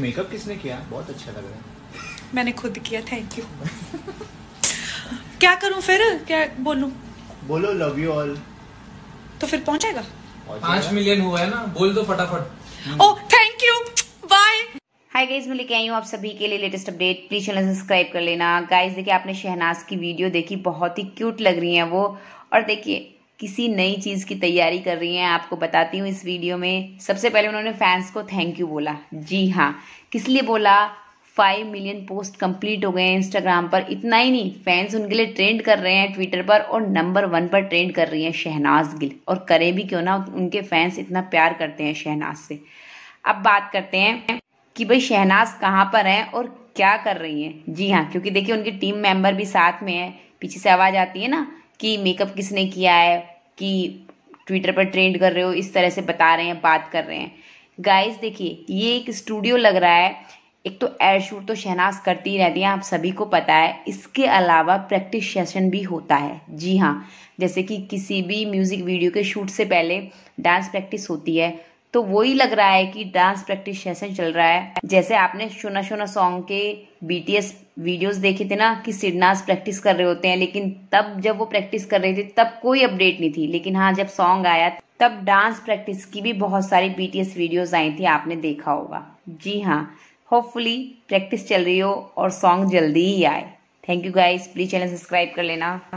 makeup किसने किया बहुत अच्छा लग रहा है मैंने खुद किया थैंक यू क्या करूं फिर क्या बोलूं बोलो लव यू ऑल तो फिर पहुंचेगा पांच मिलियन हुआ है ना बोल दो फटाफट ओ thank you bye hi guys मैं लेके आई हूँ आप सभी के लिए latest update please channel subscribe कर लेना गाइज देखिए आपने शहनाज की वीडियो देखी बहुत ही क्यूट लग रही है वो और देखिए किसी नई चीज़ की तैयारी कर रही हैं आपको बताती हूँ इस वीडियो में सबसे पहले उन्होंने फैंस को थैंक यू बोला जी हाँ किस लिए बोला फाइव मिलियन पोस्ट कंप्लीट हो गए हैं इंस्टाग्राम पर इतना ही नहीं फैंस उनके लिए ट्रेंड कर रहे हैं ट्विटर पर और नंबर वन पर ट्रेंड कर रही हैं शहनाज गिल और करें भी क्यों ना उनके फैंस इतना प्यार करते हैं शहनाज से अब बात करते हैं कि भाई शहनाज कहाँ पर हैं और क्या कर रही हैं जी हाँ क्योंकि देखिए उनकी टीम मेंबर भी साथ में है पीछे से आवाज़ आती है ना कि मेकअप किसने किया है कि ट्विटर पर ट्रेंड कर रहे हो इस तरह से बता रहे हैं बात कर रहे हैं गाइस देखिए ये एक स्टूडियो लग रहा है एक तो एड शूट तो शहनाज करती ही रहती हैं आप सभी को पता है इसके अलावा प्रैक्टिस सेशन भी होता है जी हाँ जैसे कि किसी भी म्यूज़िक वीडियो के शूट से पहले डांस प्रैक्टिस होती है तो वही लग रहा है कि डांस प्रैक्टिस सेशन चल रहा है जैसे आपने शोना शोना सॉन्ग के बीटीएस वीडियोस देखे थे ना कि सिडनास प्रैक्टिस कर रहे होते हैं लेकिन तब जब वो प्रैक्टिस कर रहे थे तब कोई अपडेट नहीं थी लेकिन हाँ जब सॉन्ग आया तब डांस प्रैक्टिस की भी बहुत सारी बीटीएस वीडियोस आई थी आपने देखा होगा जी हाँ होपफुली प्रैक्टिस चल रही हो और सॉन्ग जल्दी ही आए thank you guys please channel subscribe कर लेना